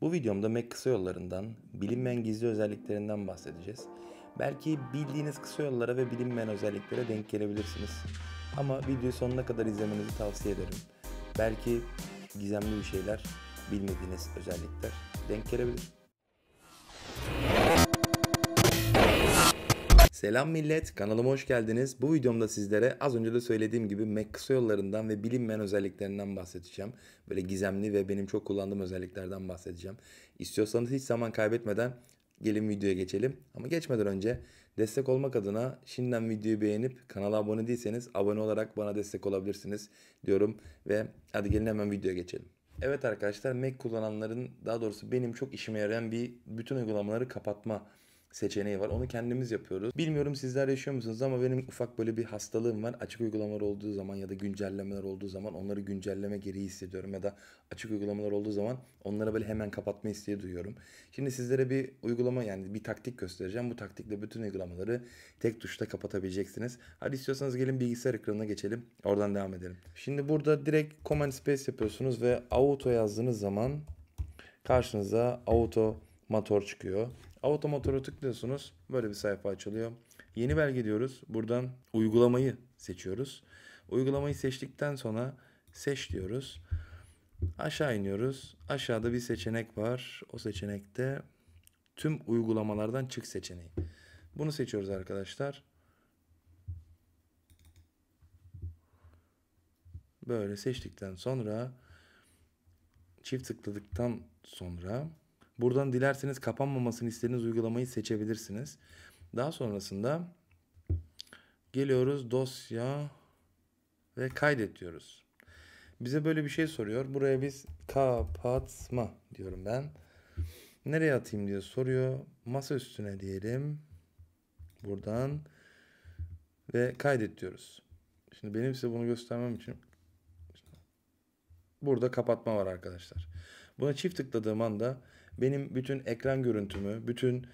Bu videomda Mac kısa yollarından, bilinmeyen gizli özelliklerinden bahsedeceğiz. Belki bildiğiniz kısa yollara ve bilinmeyen özelliklere denk gelebilirsiniz. Ama videoyu sonuna kadar izlemenizi tavsiye ederim. Belki gizemli bir şeyler, bilmediğiniz özellikler denk gelebilir. Selam millet, kanalıma hoş geldiniz. Bu videomda sizlere az önce de söylediğim gibi Mac kısa yollarından ve bilinmeyen özelliklerinden bahsedeceğim. Böyle gizemli ve benim çok kullandığım özelliklerden bahsedeceğim. İstiyorsanız hiç zaman kaybetmeden gelin videoya geçelim. Ama geçmeden önce destek olmak adına şimdiden videoyu beğenip kanala abone değilseniz abone olarak bana destek olabilirsiniz diyorum. Ve hadi gelin hemen videoya geçelim. Evet arkadaşlar Mac kullananların daha doğrusu benim çok işime yarayan bir bütün uygulamaları kapatma seçeneği var. Onu kendimiz yapıyoruz. Bilmiyorum sizler yaşıyor musunuz ama benim ufak böyle bir hastalığım var. Açık uygulamalar olduğu zaman ya da güncellemeler olduğu zaman onları güncelleme gereği hissediyorum ya da açık uygulamalar olduğu zaman onları böyle hemen kapatma isteği duyuyorum. Şimdi sizlere bir uygulama yani bir taktik göstereceğim. Bu taktikle bütün uygulamaları tek tuşta kapatabileceksiniz. Hadi istiyorsanız gelin bilgisayar ekranına geçelim. Oradan devam edelim. Şimdi burada direkt command space yapıyorsunuz ve auto yazdığınız zaman karşınıza auto motor çıkıyor. Auto motoru tıklıyorsunuz. Böyle bir sayfa açılıyor. Yeni belge diyoruz. Buradan uygulamayı seçiyoruz. Uygulamayı seçtikten sonra seç diyoruz. Aşağı iniyoruz. Aşağıda bir seçenek var. O seçenekte tüm uygulamalardan çık seçeneği. Bunu seçiyoruz arkadaşlar. Böyle seçtikten sonra çift tıkladıktan sonra Buradan dilerseniz kapanmamasını istediğiniz uygulamayı seçebilirsiniz. Daha sonrasında geliyoruz dosya ve kaydet diyoruz. Bize böyle bir şey soruyor. Buraya biz kapatma diyorum ben. Nereye atayım diye soruyor. Masa üstüne diyelim. Buradan ve kaydet diyoruz. Şimdi benim size bunu göstermem için burada kapatma var arkadaşlar. Buna çift tıkladığım anda benim bütün ekran görüntümü, bütün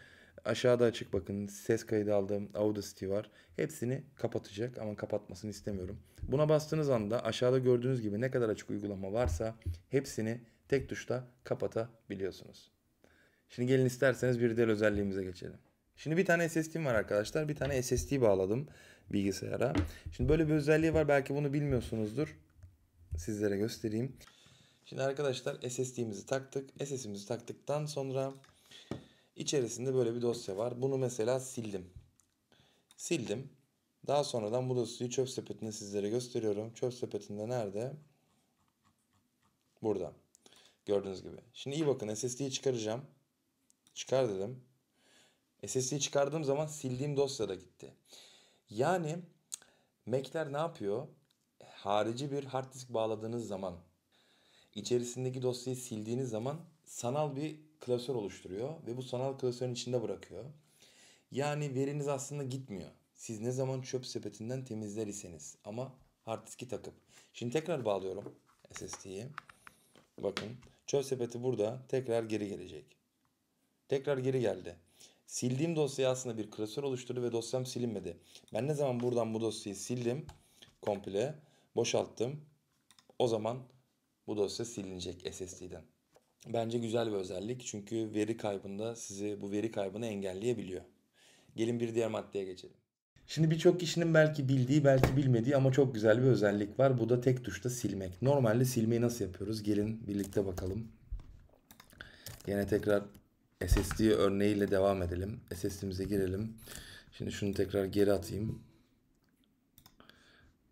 aşağıda açık bakın ses kaydı aldığım Audacity var. Hepsini kapatacak ama kapatmasını istemiyorum. Buna bastığınız anda aşağıda gördüğünüz gibi ne kadar açık uygulama varsa hepsini tek tuşla kapatabiliyorsunuz. Şimdi gelin isterseniz bir diğer özelliğimize geçelim. Şimdi bir tane SSD'm var arkadaşlar. Bir tane SSD bağladım bilgisayara. Şimdi böyle bir özelliği var. Belki bunu bilmiyorsunuzdur. Sizlere göstereyim. Şimdi arkadaşlar SSD'mizi taktık. SSD'mizi taktıktan sonra içerisinde böyle bir dosya var. Bunu mesela sildim. Sildim. Daha sonradan bu dosyayı çöp sepetinde sizlere gösteriyorum. Çöp sepetinde nerede? Burada. Gördüğünüz gibi. Şimdi iyi bakın SSD'yi çıkaracağım. Çıkar dedim. SSD'yi çıkardığım zaman sildiğim dosyada gitti. Yani Mac'ler ne yapıyor? Harici bir hard disk bağladığınız zaman içerisindeki dosyayı sildiğiniz zaman sanal bir klasör oluşturuyor ve bu sanal klasörün içinde bırakıyor. Yani veriniz aslında gitmiyor. Siz ne zaman çöp sepetinden temizler iseniz ama hard diski takıp. Şimdi tekrar bağlıyorum SSD'yi. Bakın çöp sepeti burada tekrar geri gelecek. Tekrar geri geldi. Sildiğim dosyayı aslında bir klasör oluşturdu ve dosyam silinmedi. Ben ne zaman buradan bu dosyayı sildim komple boşalttım. O zaman bu dosya silinecek SSD'den. Bence güzel bir özellik çünkü veri kaybında sizi bu veri kaybını engelleyebiliyor. Gelin bir diğer maddeye geçelim. Şimdi birçok kişinin belki bildiği belki bilmediği ama çok güzel bir özellik var. Bu da tek tuşta silmek. Normalde silmeyi nasıl yapıyoruz? Gelin birlikte bakalım. Yine tekrar SSD örneğiyle devam edelim. SSD'mize girelim. Şimdi şunu tekrar geri atayım.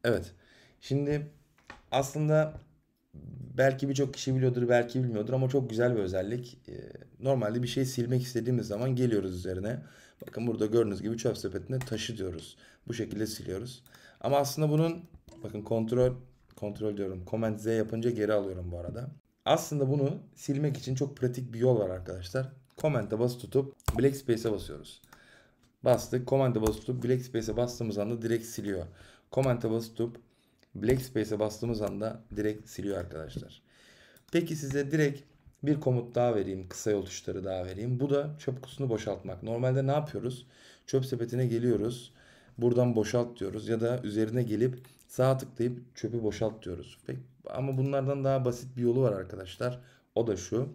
Evet. Şimdi aslında belki birçok kişi biliyordur belki bilmiyordur ama çok güzel bir özellik. Ee, normalde bir şey silmek istediğimiz zaman geliyoruz üzerine. Bakın burada gördüğünüz gibi çöp sepetine taşı diyoruz. Bu şekilde siliyoruz. Ama aslında bunun bakın kontrol kontrol diyorum. Command Z yapınca geri alıyorum bu arada. Aslında bunu silmek için çok pratik bir yol var arkadaşlar. Command'a bas tutup Black Space'e basıyoruz. Bastık. Command'a bas tutup Black Space'e bastığımız anda direkt siliyor. Command'a bas tutup Black Space'e bastığımız anda direkt siliyor arkadaşlar. Peki size direkt bir komut daha vereyim. Kısa yol tuşları daha vereyim. Bu da çöp kutusunu boşaltmak. Normalde ne yapıyoruz? Çöp sepetine geliyoruz. Buradan boşalt diyoruz ya da üzerine gelip sağ tıklayıp çöpü boşalt diyoruz. Peki, ama bunlardan daha basit bir yolu var arkadaşlar. O da şu.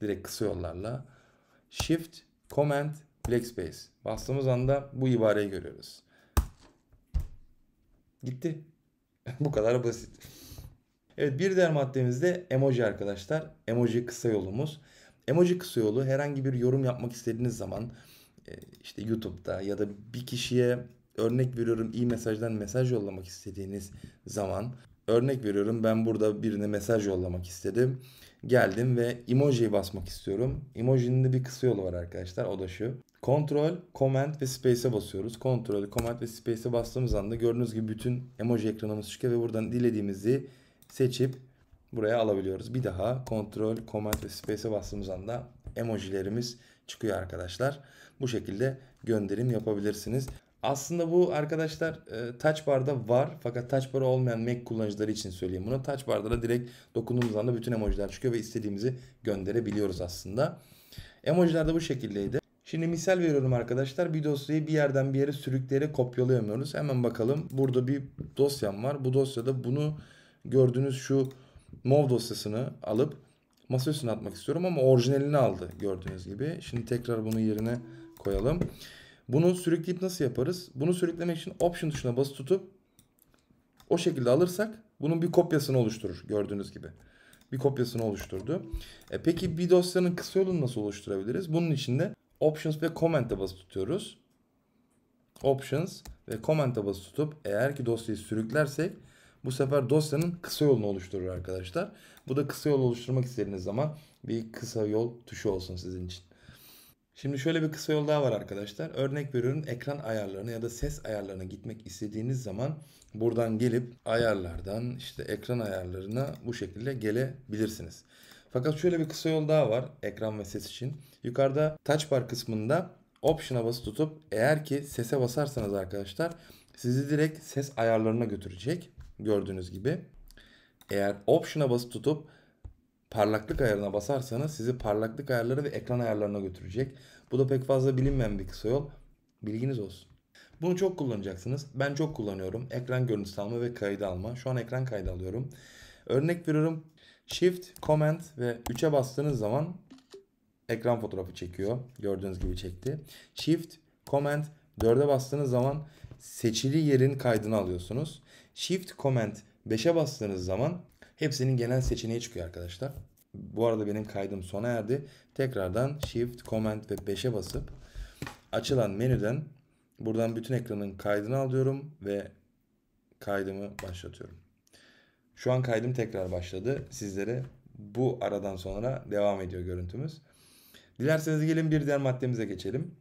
Direkt kısa yollarla. Shift, Command, Black Space. Bastığımız anda bu ibareyi görüyoruz. Gitti. Bu kadar basit. Evet bir diğer maddemiz de emoji arkadaşlar. Emoji kısa yolumuz. Emoji kısa yolu herhangi bir yorum yapmak istediğiniz zaman e, işte YouTube'da ya da bir kişiye örnek veriyorum iyi mesajdan mesaj yollamak istediğiniz zaman örnek veriyorum ben burada birine mesaj yollamak istedim. Geldim ve emoji'yi basmak istiyorum. Emoji'nin de bir kısa yolu var arkadaşlar o da şu. Control, Command ve Space'e basıyoruz. Control, Command ve Space'e bastığımız anda gördüğünüz gibi bütün emoji ekranımız çıkıyor ve buradan dilediğimizi seçip buraya alabiliyoruz. Bir daha control, Command ve Space'e bastığımız anda emojilerimiz çıkıyor arkadaşlar. Bu şekilde gönderim yapabilirsiniz. Aslında bu arkadaşlar e, touch barda var fakat touch barı olmayan Mac kullanıcıları için söyleyeyim bunu. Touch barda da direkt dokunduğumuz anda bütün emojiler çıkıyor ve istediğimizi gönderebiliyoruz aslında. Emojiler de bu şekildeydi. Şimdi misal veriyorum arkadaşlar. Bir dosyayı bir yerden bir yere sürükleyerek kopyalayamıyoruz. Hemen bakalım. Burada bir dosyam var. Bu dosyada bunu gördüğünüz şu mov dosyasını alıp masa üstüne atmak istiyorum ama orijinalini aldı gördüğünüz gibi. Şimdi tekrar bunu yerine koyalım. Bunu sürükleyip nasıl yaparız? Bunu sürüklemek için option tuşuna bas tutup o şekilde alırsak bunun bir kopyasını oluşturur gördüğünüz gibi. Bir kopyasını oluşturdu. E peki bir dosyanın kısa yolunu nasıl oluşturabiliriz? Bunun için de options ve comment'e bası tutuyoruz. Options ve comment'e bası tutup eğer ki dosyayı sürüklersek bu sefer dosyanın kısa yolunu oluşturur arkadaşlar. Bu da kısa yol oluşturmak istediğiniz zaman bir kısa yol tuşu olsun sizin için. Şimdi şöyle bir kısa yol daha var arkadaşlar. Örnek veriyorum ekran ayarlarına ya da ses ayarlarına gitmek istediğiniz zaman buradan gelip ayarlardan işte ekran ayarlarına bu şekilde gelebilirsiniz. Fakat şöyle bir kısa yol daha var ekran ve ses için. Yukarıda touch bar kısmında option'a bası tutup eğer ki sese basarsanız arkadaşlar sizi direkt ses ayarlarına götürecek gördüğünüz gibi. Eğer option'a bası tutup parlaklık ayarına basarsanız sizi parlaklık ayarları ve ekran ayarlarına götürecek. Bu da pek fazla bilinmeyen bir kısa yol. Bilginiz olsun. Bunu çok kullanacaksınız. Ben çok kullanıyorum. Ekran görüntüsü alma ve kaydı alma. Şu an ekran kaydı alıyorum. Örnek veriyorum. Shift, Command ve 3'e bastığınız zaman ekran fotoğrafı çekiyor. Gördüğünüz gibi çekti. Shift, Command, 4'e bastığınız zaman seçili yerin kaydını alıyorsunuz. Shift, Command, 5'e bastığınız zaman Hepsinin genel seçeneği çıkıyor arkadaşlar. Bu arada benim kaydım sona erdi. Tekrardan Shift, Command ve 5'e basıp açılan menüden buradan bütün ekranın kaydını alıyorum ve kaydımı başlatıyorum. Şu an kaydım tekrar başladı. Sizlere bu aradan sonra devam ediyor görüntümüz. Dilerseniz gelin bir diğer maddemize geçelim.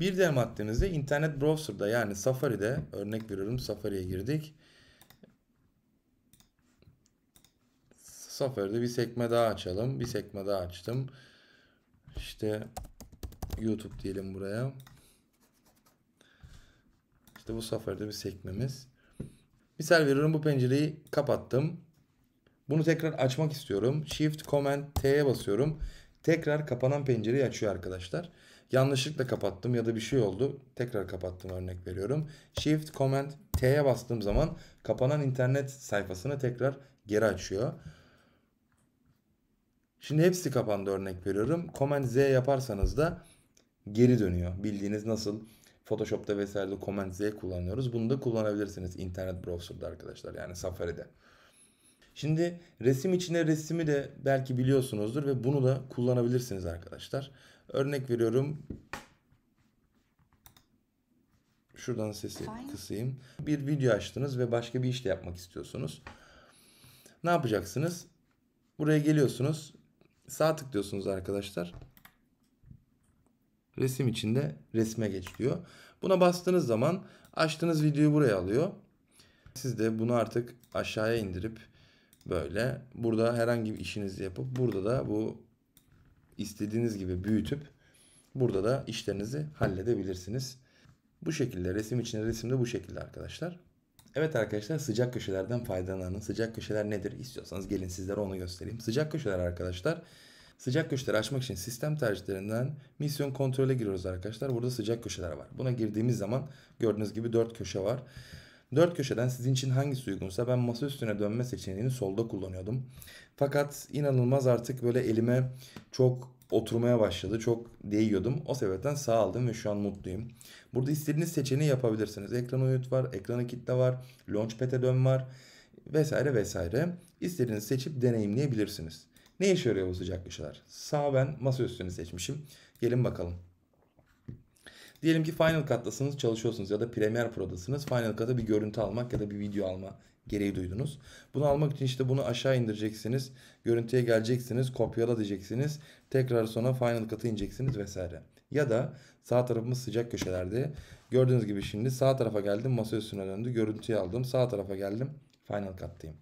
Bir diğer maddemizde internet browser'da yani Safari'de örnek veriyorum Safari'ye girdik. Safari'de bir sekme daha açalım. Bir sekme daha açtım. İşte YouTube diyelim buraya. İşte bu Safari'de bir sekmemiz. Misal veriyorum bu pencereyi kapattım. Bunu tekrar açmak istiyorum. Shift Command T'ye basıyorum. Tekrar kapanan pencereyi açıyor arkadaşlar. Yanlışlıkla kapattım ya da bir şey oldu. Tekrar kapattım örnek veriyorum. Shift Command T'ye bastığım zaman kapanan internet sayfasını tekrar geri açıyor. Şimdi hepsi kapandı örnek veriyorum. Command Z yaparsanız da geri dönüyor. Bildiğiniz nasıl Photoshop'ta vesairede Command Z kullanıyoruz. Bunu da kullanabilirsiniz internet browser'da arkadaşlar yani Safari'de. Şimdi resim içine resmi de belki biliyorsunuzdur ve bunu da kullanabilirsiniz arkadaşlar. Örnek veriyorum. Şuradan sesi kısayım. Bir video açtınız ve başka bir işle yapmak istiyorsunuz. Ne yapacaksınız? Buraya geliyorsunuz. Sağ tıklıyorsunuz arkadaşlar. Resim içinde resme geç diyor. Buna bastığınız zaman açtığınız videoyu buraya alıyor. Siz de bunu artık aşağıya indirip böyle burada herhangi bir işinizi yapıp burada da bu istediğiniz gibi büyütüp burada da işlerinizi halledebilirsiniz. Bu şekilde resim içinde resim de bu şekilde arkadaşlar. Evet arkadaşlar sıcak köşelerden faydalanın. Sıcak köşeler nedir? İstiyorsanız gelin sizlere onu göstereyim. Sıcak köşeler arkadaşlar Sıcak köşeleri açmak için sistem tercihlerinden misyon kontrole giriyoruz arkadaşlar. Burada sıcak köşeler var. Buna girdiğimiz zaman gördüğünüz gibi 4 köşe var. 4 köşeden sizin için hangisi uygunsa ben masa üstüne dönme seçeneğini solda kullanıyordum. Fakat inanılmaz artık böyle elime çok oturmaya başladı. Çok değiyordum. O sebepten sağ aldım ve şu an mutluyum. Burada istediğiniz seçeneği yapabilirsiniz. Ekran uyut var, ekranı kitle var, launchpad'e dön var vesaire vesaire. İstediğinizi seçip deneyimleyebilirsiniz. Ne işe yarıyor bu sıcak ışılar? Sağ ben masa üstünü seçmişim. Gelin bakalım. Diyelim ki Final Cut'tasınız çalışıyorsunuz ya da Premiere Pro'dasınız. Final Cut'a bir görüntü almak ya da bir video alma gereği duydunuz. Bunu almak için işte bunu aşağı indireceksiniz. Görüntüye geleceksiniz. Kopyala diyeceksiniz. Tekrar sonra Final Cut'a ineceksiniz vesaire. Ya da sağ tarafımız sıcak köşelerde. Gördüğünüz gibi şimdi sağ tarafa geldim. Masa üstüne döndü. Görüntüyü aldım. Sağ tarafa geldim. Final Cut'tayım.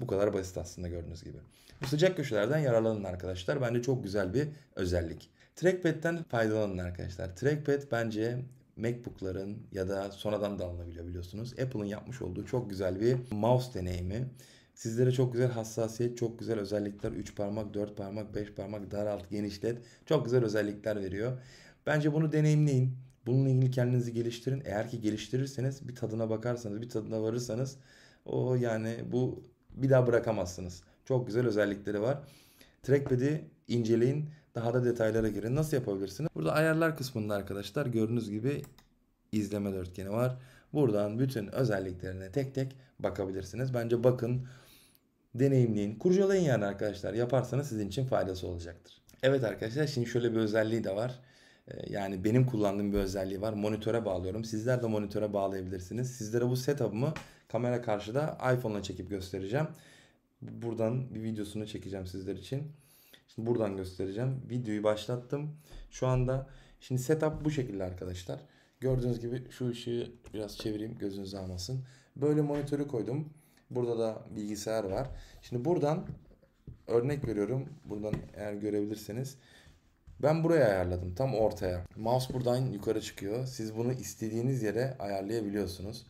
Bu kadar basit aslında gördüğünüz gibi. Bu sıcak köşelerden yararlanın arkadaşlar. Bence çok güzel bir özellik. Trackpad'den faydalanın arkadaşlar. Trackpad bence MacBook'ların ya da sonradan da alınabiliyor biliyorsunuz. Apple'ın yapmış olduğu çok güzel bir mouse deneyimi. Sizlere çok güzel hassasiyet, çok güzel özellikler. 3 parmak, 4 parmak, 5 parmak, daralt, genişlet. Çok güzel özellikler veriyor. Bence bunu deneyimleyin. Bununla ilgili kendinizi geliştirin. Eğer ki geliştirirseniz bir tadına bakarsanız, bir tadına varırsanız o yani bu bir daha bırakamazsınız. Çok güzel özellikleri var. Trackpad'i inceleyin. Daha da detaylara girin. Nasıl yapabilirsiniz? Burada ayarlar kısmında arkadaşlar gördüğünüz gibi izleme dörtgeni var. Buradan bütün özelliklerine tek tek bakabilirsiniz. Bence bakın, deneyimleyin, kurcalayın yani arkadaşlar. Yaparsanız sizin için faydası olacaktır. Evet arkadaşlar şimdi şöyle bir özelliği de var. Ee, yani benim kullandığım bir özelliği var. Monitöre bağlıyorum. Sizler de monitöre bağlayabilirsiniz. Sizlere bu setup'ımı kamera karşıda iPhone'la çekip göstereceğim. Buradan bir videosunu çekeceğim sizler için. Şimdi buradan göstereceğim. Videoyu başlattım. Şu anda şimdi setup bu şekilde arkadaşlar. Gördüğünüz gibi şu ışığı biraz çevireyim gözünüz almasın. Böyle monitörü koydum. Burada da bilgisayar var. Şimdi buradan örnek veriyorum. Buradan eğer görebilirseniz. Ben buraya ayarladım tam ortaya. Mouse buradan yukarı çıkıyor. Siz bunu istediğiniz yere ayarlayabiliyorsunuz.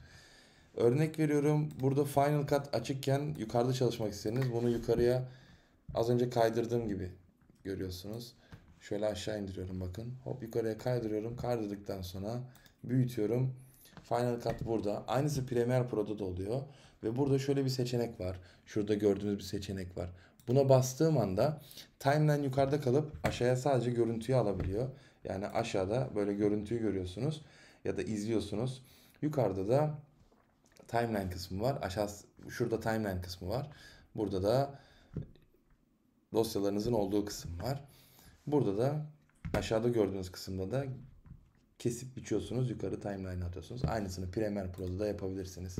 Örnek veriyorum burada Final Cut açıkken yukarıda çalışmak istediniz. Bunu yukarıya Az önce kaydırdığım gibi görüyorsunuz. Şöyle aşağı indiriyorum bakın. Hop yukarıya kaydırıyorum. Kaydırdıktan sonra büyütüyorum. Final Cut burada. Aynısı Premiere Pro'da da oluyor. Ve burada şöyle bir seçenek var. Şurada gördüğünüz bir seçenek var. Buna bastığım anda timeline yukarıda kalıp aşağıya sadece görüntüyü alabiliyor. Yani aşağıda böyle görüntüyü görüyorsunuz ya da izliyorsunuz. Yukarıda da timeline kısmı var. Aşağı şurada timeline kısmı var. Burada da dosyalarınızın olduğu kısım var. Burada da aşağıda gördüğünüz kısımda da kesip biçiyorsunuz. Yukarı timeline atıyorsunuz. Aynısını Premiere Pro'da da yapabilirsiniz.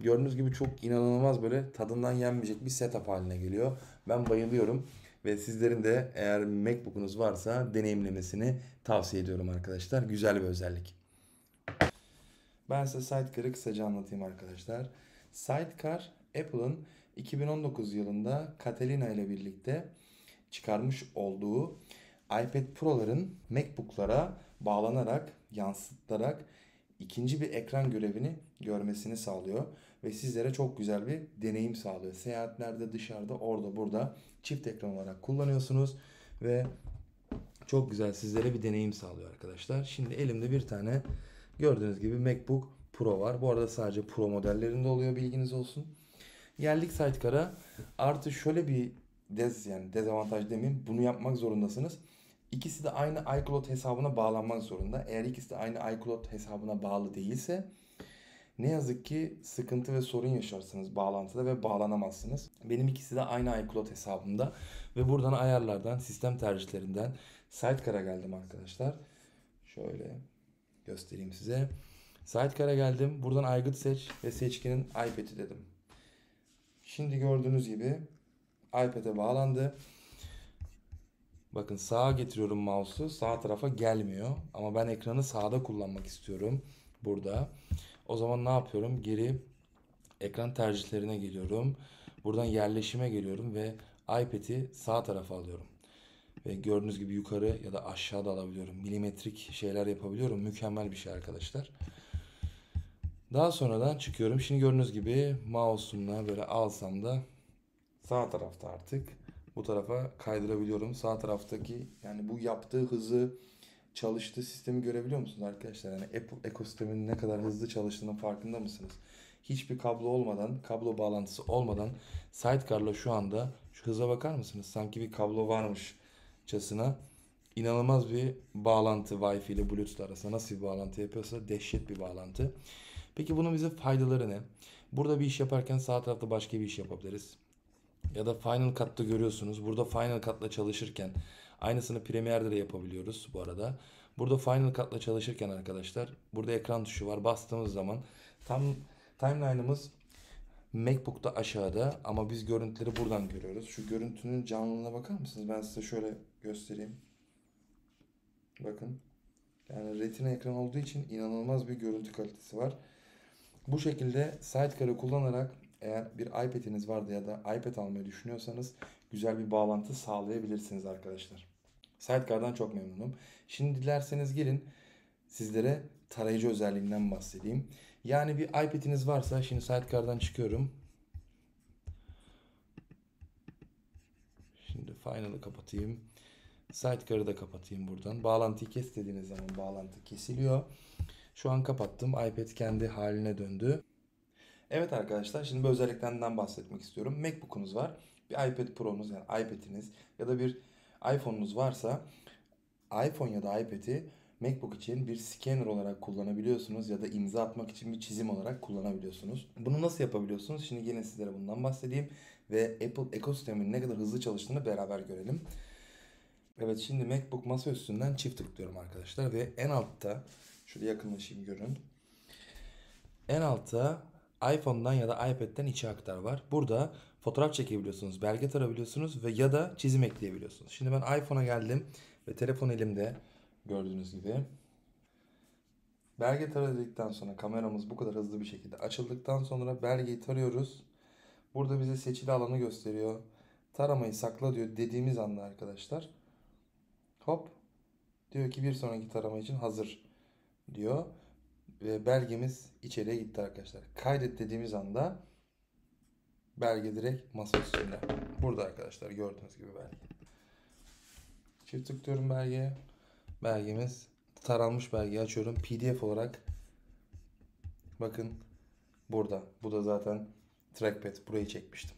Gördüğünüz gibi çok inanılmaz böyle tadından yenmeyecek bir setup haline geliyor. Ben bayılıyorum ve sizlerin de eğer MacBook'unuz varsa deneyimlemesini tavsiye ediyorum arkadaşlar. Güzel bir özellik. Ben size Sidecar'ı kısaca anlatayım arkadaşlar. Sidecar Apple'ın 2019 yılında Catalina ile birlikte çıkarmış olduğu iPad Pro'ların MacBook'lara bağlanarak, yansıtarak ikinci bir ekran görevini görmesini sağlıyor ve sizlere çok güzel bir deneyim sağlıyor. Seyahatlerde dışarıda orada burada çift ekran olarak kullanıyorsunuz ve çok güzel sizlere bir deneyim sağlıyor arkadaşlar. Şimdi elimde bir tane gördüğünüz gibi MacBook Pro var. Bu arada sadece Pro modellerinde oluyor bilginiz olsun. Geldik sidecar'a artı şöyle bir dez yani dezavantaj demeyeyim bunu yapmak zorundasınız. İkisi de aynı iCloud hesabına bağlanmak zorunda. Eğer ikisi de aynı iCloud hesabına bağlı değilse ne yazık ki sıkıntı ve sorun yaşarsınız bağlantıda ve bağlanamazsınız. Benim ikisi de aynı iCloud hesabımda ve buradan ayarlardan, sistem tercihlerinden Sidecar'a geldim arkadaşlar. Şöyle göstereyim size. Sidecar'a geldim. Buradan aygıt seç ve seçkinin iPad'i dedim. Şimdi gördüğünüz gibi iPad'e bağlandı. Bakın sağa getiriyorum mouse'u. Sağ tarafa gelmiyor. Ama ben ekranı sağda kullanmak istiyorum. Burada. O zaman ne yapıyorum? Geri ekran tercihlerine geliyorum. Buradan yerleşime geliyorum ve iPad'i sağ tarafa alıyorum. Ve gördüğünüz gibi yukarı ya da aşağıda alabiliyorum. Milimetrik şeyler yapabiliyorum. Mükemmel bir şey arkadaşlar. Daha sonradan çıkıyorum. Şimdi gördüğünüz gibi mouse'umla böyle alsam da sağ tarafta artık bu tarafa kaydırabiliyorum. Sağ taraftaki yani bu yaptığı hızı çalıştığı sistemi görebiliyor musunuz arkadaşlar? Yani Apple ekosistemin ne kadar hızlı çalıştığının farkında mısınız? Hiçbir kablo olmadan, kablo bağlantısı olmadan sidecar'la şu anda şu hıza bakar mısınız? Sanki bir kablo varmışçasına inanılmaz bir bağlantı Wi-Fi ile Bluetooth arasında nasıl bir bağlantı yapıyorsa dehşet bir bağlantı. Peki bunun bize faydaları ne? Burada bir iş yaparken sağ tarafta başka bir iş yapabiliriz. Ya da Final Cut'ta görüyorsunuz. Burada Final Cut'la çalışırken aynısını Premiere'de de yapabiliyoruz bu arada. Burada Final Cut'la çalışırken arkadaşlar burada ekran tuşu var. Bastığımız zaman tam timeline'ımız MacBook'ta aşağıda ama biz görüntüleri buradan görüyoruz. Şu görüntünün canlılığına bakar mısınız? Ben size şöyle göstereyim. Bakın. Yani retina ekran olduğu için inanılmaz bir görüntü kalitesi var. Bu şekilde Sidecar'ı kullanarak eğer bir iPad'iniz vardı ya da iPad almayı düşünüyorsanız güzel bir bağlantı sağlayabilirsiniz arkadaşlar. Sidecar'dan çok memnunum. Şimdi dilerseniz gelin sizlere tarayıcı özelliğinden bahsedeyim. Yani bir iPad'iniz varsa şimdi Sidecar'dan çıkıyorum. Şimdi Final'ı kapatayım. Sidecar'ı da kapatayım buradan. Bağlantıyı kes dediğiniz zaman bağlantı kesiliyor. Şu an kapattım. iPad kendi haline döndü. Evet arkadaşlar şimdi bir özelliklerinden bahsetmek istiyorum. MacBook'unuz var. Bir iPad Pro'nuz yani iPad'iniz ya da bir iPhone'unuz varsa iPhone ya da iPad'i MacBook için bir scanner olarak kullanabiliyorsunuz ya da imza atmak için bir çizim olarak kullanabiliyorsunuz. Bunu nasıl yapabiliyorsunuz? Şimdi yine sizlere bundan bahsedeyim ve Apple ekosistemin ne kadar hızlı çalıştığını beraber görelim. Evet şimdi MacBook masa üstünden çift tıklıyorum arkadaşlar ve en altta Şöyle yakınlaşayım görün. En altta iPhone'dan ya da iPad'den içi aktar var. Burada fotoğraf çekebiliyorsunuz, belge tarabiliyorsunuz ve ya da çizim ekleyebiliyorsunuz. Şimdi ben iPhone'a geldim ve telefon elimde gördüğünüz gibi. Belge taradıktan sonra kameramız bu kadar hızlı bir şekilde açıldıktan sonra belgeyi tarıyoruz. Burada bize seçili alanı gösteriyor. Taramayı sakla diyor dediğimiz anda arkadaşlar. Hop diyor ki bir sonraki tarama için hazır diyor. Ve belgemiz içeriye gitti arkadaşlar. Kaydet dediğimiz anda belge direkt masa üstünde. Burada arkadaşlar gördüğünüz gibi belge. Çift tıklıyorum belgeye. Belgemiz taranmış belge açıyorum. PDF olarak bakın burada. Bu da zaten trackpad. Burayı çekmiştim.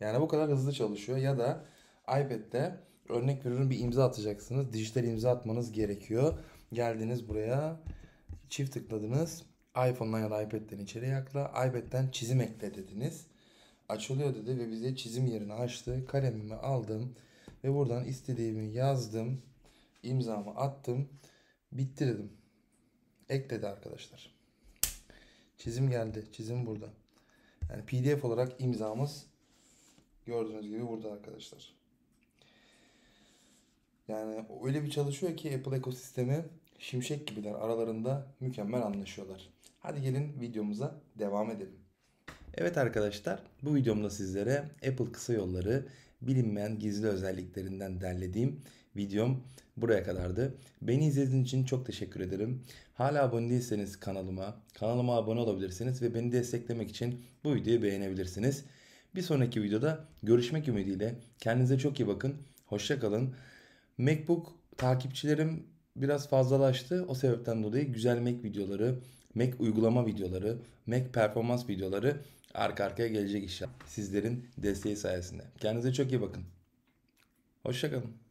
Yani bu kadar hızlı çalışıyor ya da iPad'de Örnek veriyorum bir imza atacaksınız. Dijital imza atmanız gerekiyor. Geldiniz buraya. Çift tıkladınız. iPhone'dan ya da iPad'den içeri yakla. iPad'den çizim ekle dediniz. Açılıyor dedi ve bize çizim yerini açtı. Kalemimi aldım ve buradan istediğimi yazdım. imzamı attım. Bitti dedim. Ek dedi arkadaşlar. Çizim geldi. Çizim burada. Yani PDF olarak imzamız gördüğünüz gibi burada arkadaşlar. Yani öyle bir çalışıyor ki Apple ekosistemi şimşek gibiler aralarında mükemmel anlaşıyorlar. Hadi gelin videomuza devam edelim. Evet arkadaşlar bu videomda sizlere Apple kısa yolları bilinmeyen gizli özelliklerinden derlediğim videom buraya kadardı. Beni izlediğiniz için çok teşekkür ederim. Hala abone değilseniz kanalıma, kanalıma abone olabilirsiniz ve beni desteklemek için bu videoyu beğenebilirsiniz. Bir sonraki videoda görüşmek ümidiyle kendinize çok iyi bakın. Hoşçakalın. MacBook takipçilerim biraz fazlalaştı. O sebepten dolayı güzel Mac videoları, Mac uygulama videoları, Mac performans videoları arka arkaya gelecek inşallah. Sizlerin desteği sayesinde. Kendinize çok iyi bakın. Hoşçakalın.